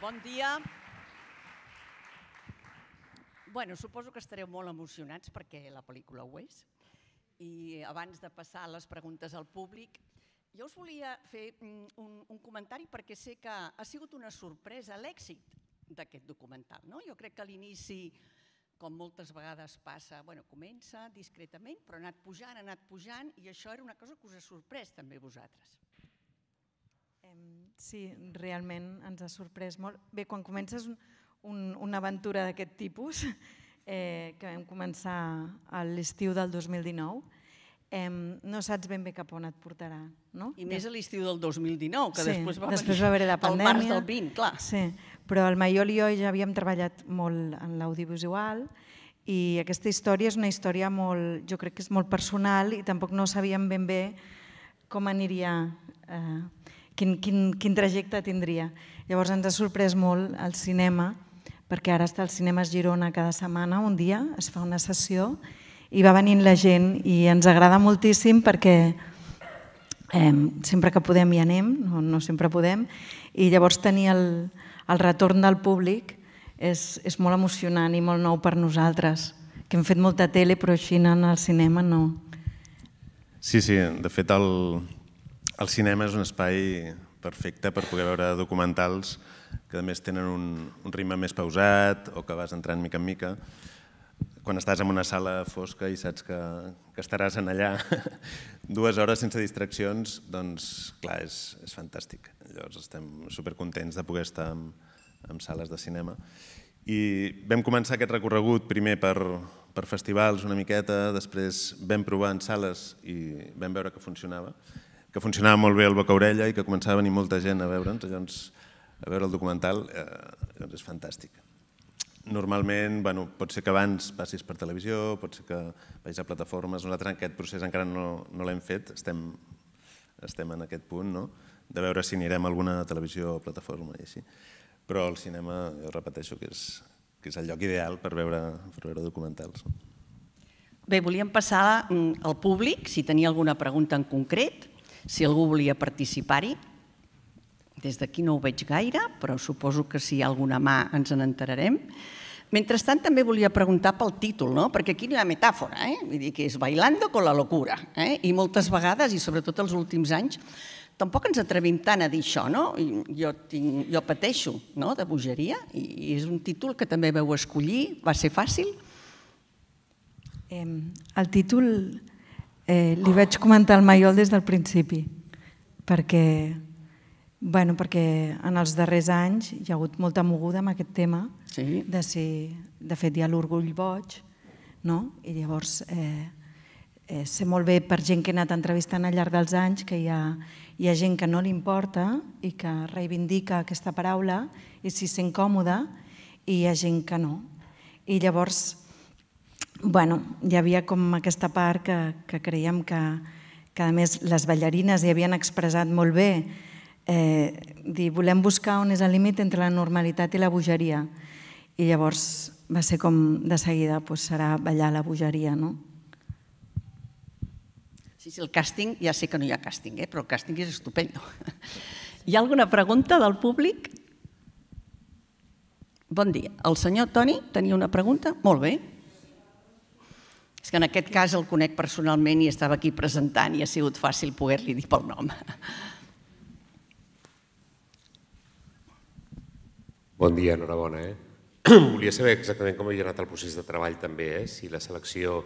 Bon dia. Bueno, suposo que estareu molt emocionats perquè la pel·lícula ho és. I abans de passar les preguntes al públic, jo us volia fer mm, un, un comentari perquè sé que ha sigut una sorpresa l'èxit d'aquest documental. No? Jo crec que a l'inici, com moltes vegades passa, bueno, comença discretament, però ha anat pujant, ha anat pujant, i això era una cosa que us ha sorprès també vosaltres. Sí, realment ens ha sorprès molt. Bé, quan comences un, un, una aventura d'aquest tipus, eh, que vam començar a l'estiu del 2019, Em, no saps ben bé cap on et portarà. No? I més a l'estiu del 2019, que sí, després va després va haver la pandèmia. El març del 20, clar. Sí, però el Maiol i jo ja havíem treballat molt en l'audiovisual i aquesta història és una història molt, jo crec que és molt personal i tampoc no sabíem ben bé com aniria... Eh, quin, quin, quin trajecte tindria. Llavors ens ha sorprès molt el cinema, perquè ara està al cinema Girona cada setmana, un dia es fa una sessió i va venint la gent i ens agrada moltíssim perquè eh, sempre que podem hi anem, no, no sempre podem, i llavors tenir el, el retorn del públic és, és molt emocionant i molt nou per nosaltres, que hem fet molta tele però així en el cinema no. Sí, sí, de fet el, el cinema és un espai perfecte per poder veure documentals que a més tenen un, un ritme més pausat o que vas entrant mica en mica. Quan estàs en una sala fosca i saps que, que estaràs en allà dues hores sense distraccions, doncs clar, és, és fantàstic. Llavors estem supercontents de poder estar en, en sales de cinema. I vam començar aquest recorregut primer per, per festivals una miqueta, després vam provar en sales i vam veure que funcionava que funcionava molt bé el Boca Orella i que començava a venir molta gent a veure'ns, llavors a veure el documental, eh, llavors és fantàstic. Normalment, bueno, pot ser que abans passis per televisió, pot ser que vagis a plataformes, nosaltres aquest procés encara no, no l'hem fet, estem, estem en aquest punt, no? de veure si anirem a alguna televisió o plataforma i així. Però el cinema, jo repeteixo, que és, que és el lloc ideal per veure, per veure documentals. Bé, volíem passar mm, al públic, si tenia alguna pregunta en concret si algú volia participar-hi. Des d'aquí no ho veig gaire, però suposo que si hi ha alguna mà ens en enterarem. Mentrestant, també volia preguntar pel títol, no? perquè aquí hi ha metàfora, eh? Vull dir que és Bailando con la locura. Eh? I moltes vegades, i sobretot els últims anys, tampoc ens atrevim tant a dir això, no? Jo, tinc, jo pateixo no? de bogeria i és un títol que també veu escollir. Va ser fàcil? Eh, el títol eh, li vaig comentar al Maiol des del principi, perquè, bueno, perquè en els darrers anys hi ha hagut molta moguda amb aquest tema, sí. de, si, de fet hi ha l'orgull boig, no? i llavors eh, eh, sé molt bé per gent que he anat entrevistant al llarg dels anys que hi ha, hi ha gent que no li importa i que reivindica aquesta paraula i s'hi sent còmoda i hi ha gent que no. I llavors bueno, hi havia com aquesta part que, que creiem que, que a més les ballarines hi havien expressat molt bé, eh, dir, volem buscar on és el límit entre la normalitat i la bogeria. I llavors va ser com de seguida, doncs serà ballar la bogeria, no? Sí, sí, el càsting, ja sé que no hi ha càsting, eh? però el càsting és estupendo. Hi ha alguna pregunta del públic? Bon dia. El senyor Toni tenia una pregunta? Molt bé. És que en aquest cas el conec personalment i estava aquí presentant i ha sigut fàcil poder-li dir pel nom. Bon dia, enhorabona. Eh? Volia saber exactament com havia anat el procés de treball també, eh? si la selecció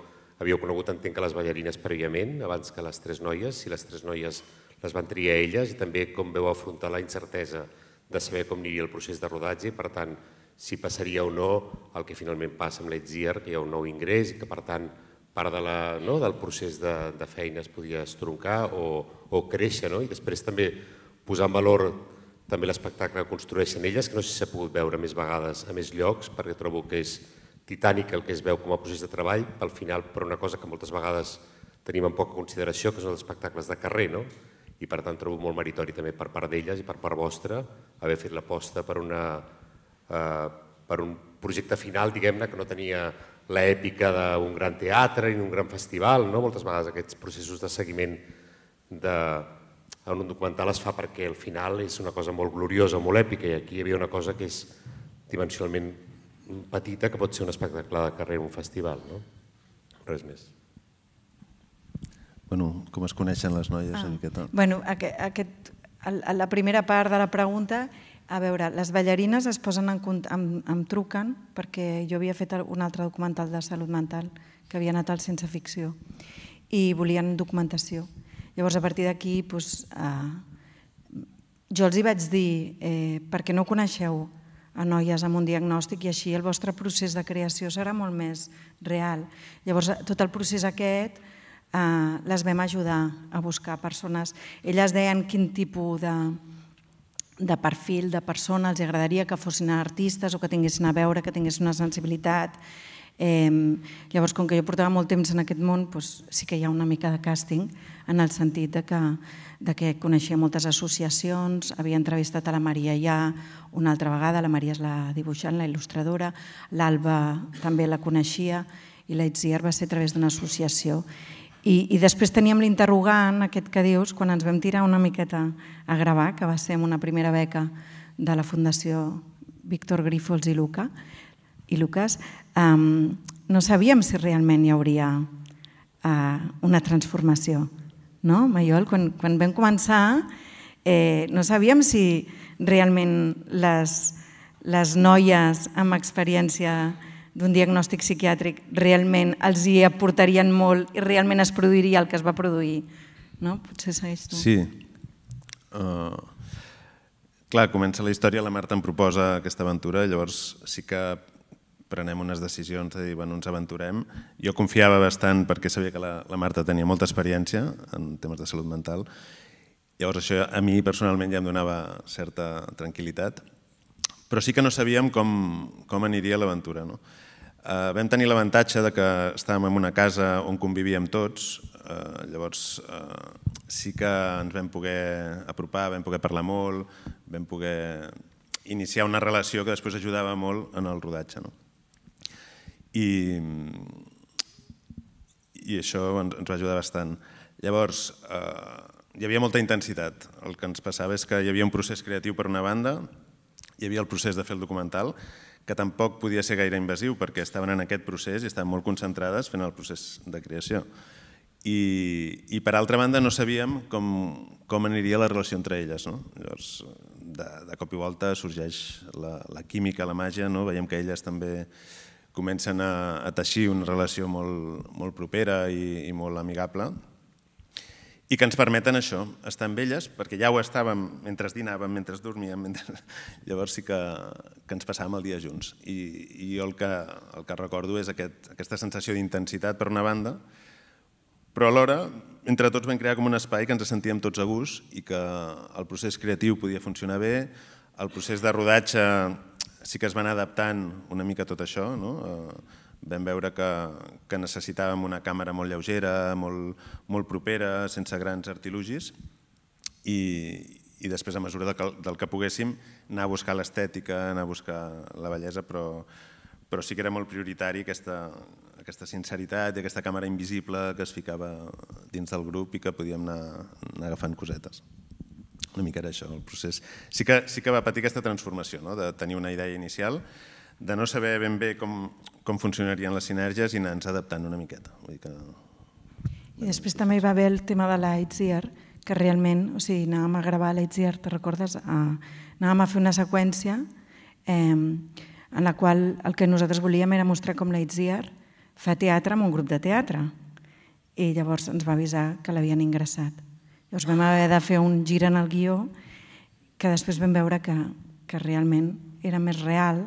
havíeu conegut, entenc que les ballarines prèviament, abans que les tres noies, si les tres noies les van triar elles i també com veu afrontar la incertesa de saber com aniria el procés de rodatge i, per tant, si passaria o no el que finalment passa amb l'Etzier, que hi ha un nou ingrés i que, per tant, part de la, no, del procés de, de feina es podia estroncar o, o créixer, no? i després també posar en valor també l'espectacle que construeixen elles, que no sé si s'ha pogut veure més vegades a més llocs, perquè trobo que és titànic el que es veu com a procés de treball, pel final, però una cosa que moltes vegades tenim en poca consideració, que són els espectacles de carrer, no? i per tant trobo molt meritori també per part d'elles i per part vostra haver fet l'aposta per, una, eh, per un projecte final, diguem-ne, que no tenia l'èpica d'un gran teatre i d'un gran festival. No? Moltes vegades aquests processos de seguiment de, en un documental es fa perquè al final és una cosa molt gloriosa, molt èpica, i aquí hi havia una cosa que és dimensionalment petita que pot ser un espectacle de carrer, un festival. No? Res més. Bueno, com es coneixen les noies? Ah, Bueno, aquest, aquest, la primera part de la pregunta a veure, les ballarines es posen en, em, em truquen perquè jo havia fet un altre documental de salut mental que havia anat al Sense Ficció i volien documentació. Llavors, a partir d'aquí, doncs, eh, jo els hi vaig dir eh, perquè no coneixeu a noies amb un diagnòstic i així el vostre procés de creació serà molt més real. Llavors, eh, tot el procés aquest eh, les vam ajudar a buscar persones. Elles deien quin tipus de de perfil de persona, els agradaria que fossin artistes o que tinguessin a veure, que tinguessin una sensibilitat. Eh, llavors, com que jo portava molt temps en aquest món, doncs sí que hi ha una mica de càsting en el sentit de que, de que coneixia moltes associacions, havia entrevistat a la Maria ja una altra vegada, la Maria és la dibuixant, la il·lustradora, l'Alba també la coneixia i la Itziar va ser a través d'una associació i, i després teníem l'interrogant, aquest que dius, quan ens vam tirar una miqueta a gravar, que va ser amb una primera beca de la Fundació Víctor Grífols i Luca, i Lucas, um, no sabíem si realment hi hauria uh, una transformació. No, Maiol? Quan, quan vam començar eh, no sabíem si realment les, les noies amb experiència d'un diagnòstic psiquiàtric realment els hi aportarien molt i realment es produiria el que es va produir. No? Potser segueix tu. Sí. Uh, clar, comença la història, la Marta em proposa aquesta aventura, llavors sí que prenem unes decisions de dir, bueno, ens aventurem. Jo confiava bastant perquè sabia que la, la Marta tenia molta experiència en temes de salut mental. Llavors això a mi personalment ja em donava certa tranquil·litat, però sí que no sabíem com, com aniria l'aventura. No? Eh, vam tenir l'avantatge de que estàvem en una casa on convivíem tots, eh, llavors eh, sí que ens vam poder apropar, vam poder parlar molt, vam poder iniciar una relació que després ajudava molt en el rodatge. No? I, I això ens, ens va ajudar bastant. Llavors, eh, hi havia molta intensitat. El que ens passava és que hi havia un procés creatiu per una banda, hi havia el procés de fer el documental que tampoc podia ser gaire invasiu perquè estaven en aquest procés i estaven molt concentrades fent el procés de creació. I, i per altra banda no sabíem com, com aniria la relació entre elles. No? Llavors, de, de cop i volta sorgeix la, la química, la màgia, no? veiem que elles també comencen a, a teixir una relació molt, molt propera i, i molt amigable, i que ens permeten això, estar amb elles, perquè ja ho estàvem mentre dinàvem, mentre dormíem, mentre... llavors sí que, que ens passàvem el dia junts. I, i jo el que, el que recordo és aquest, aquesta sensació d'intensitat per una banda, però alhora entre tots vam crear com un espai que ens sentíem tots a gust i que el procés creatiu podia funcionar bé, el procés de rodatge sí que es va anar adaptant una mica tot això, no? Eh, vam veure que, que necessitàvem una càmera molt lleugera, molt, molt propera, sense grans artilugis, i, i després, a mesura del que, del que poguéssim, anar a buscar l'estètica, anar a buscar la bellesa, però, però sí que era molt prioritari aquesta, aquesta sinceritat i aquesta càmera invisible que es ficava dins del grup i que podíem anar, anar agafant cosetes. Una mica era això, el procés. Sí que, sí que va patir aquesta transformació, no? de tenir una idea inicial, de no saber ben bé com, com funcionarien les sinergies i anar-nos adaptant una miqueta. Vull dir que... I després també hi va haver el tema de l'Aidsier, que realment, o sigui, anàvem a gravar l'Aidsier, te recordes? A, anàvem a fer una seqüència eh, en la qual el que nosaltres volíem era mostrar com l'Aidsier fa teatre amb un grup de teatre. I llavors ens va avisar que l'havien ingressat. Llavors vam haver de fer un gir en el guió que després vam veure que, que realment era més real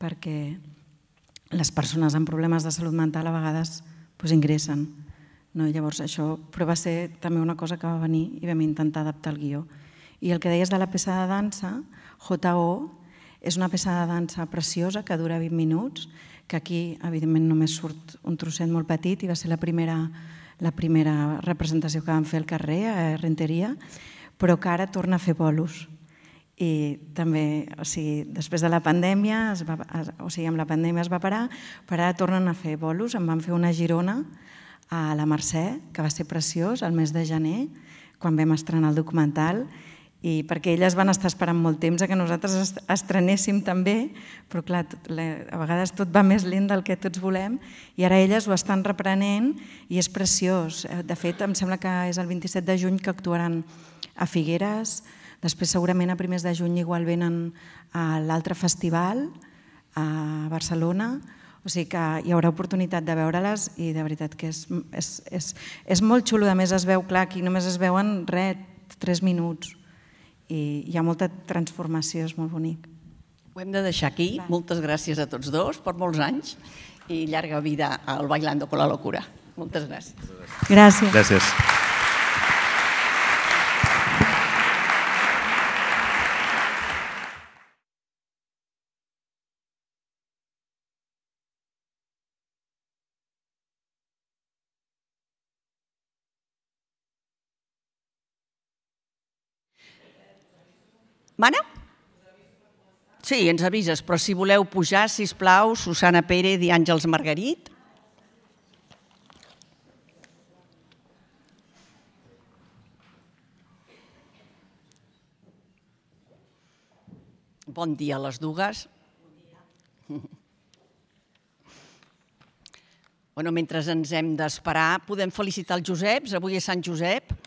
perquè les persones amb problemes de salut mental a vegades doncs, ingressen. No? Llavors, això però va ser també una cosa que va venir i vam intentar adaptar el guió. I el que deies de la peça de dansa, JO, és una peça de dansa preciosa que dura 20 minuts, que aquí, evidentment, només surt un trosset molt petit i va ser la primera, la primera representació que vam fer al carrer, a Renteria, però que ara torna a fer bolos i també, o sigui, després de la pandèmia, es va, es, o sigui, amb la pandèmia es va parar, però ara tornen a fer bolos, en van fer una Girona, a la Mercè, que va ser preciós el mes de gener, quan vam estrenar el documental, i perquè elles van estar esperant molt temps a que nosaltres estrenéssim també, però clar, tot, a vegades tot va més lent del que tots volem i ara elles ho estan reprenent i és preciós. Eh, de fet, em sembla que és el 27 de juny que actuaran a Figueres, Després, segurament, a primers de juny igual venen a l'altre festival a Barcelona, o sigui que hi haurà oportunitat de veure-les i de veritat que és, és, és, és molt xulo. A més, es veu clar, aquí només es veuen res, tres minuts. I hi ha molta transformació, és molt bonic. Ho hem de deixar aquí. Va. Moltes gràcies a tots dos per molts anys i llarga vida al Bailando con la Locura. Moltes gràcies. Gràcies. gràcies. Mana? Sí, ens avises, però si voleu pujar, si us plau, Susana Pérez i Àngels Margarit. Bon dia a les dues. bueno, mentre ens hem d'esperar, podem felicitar els Joseps. Avui és Sant Josep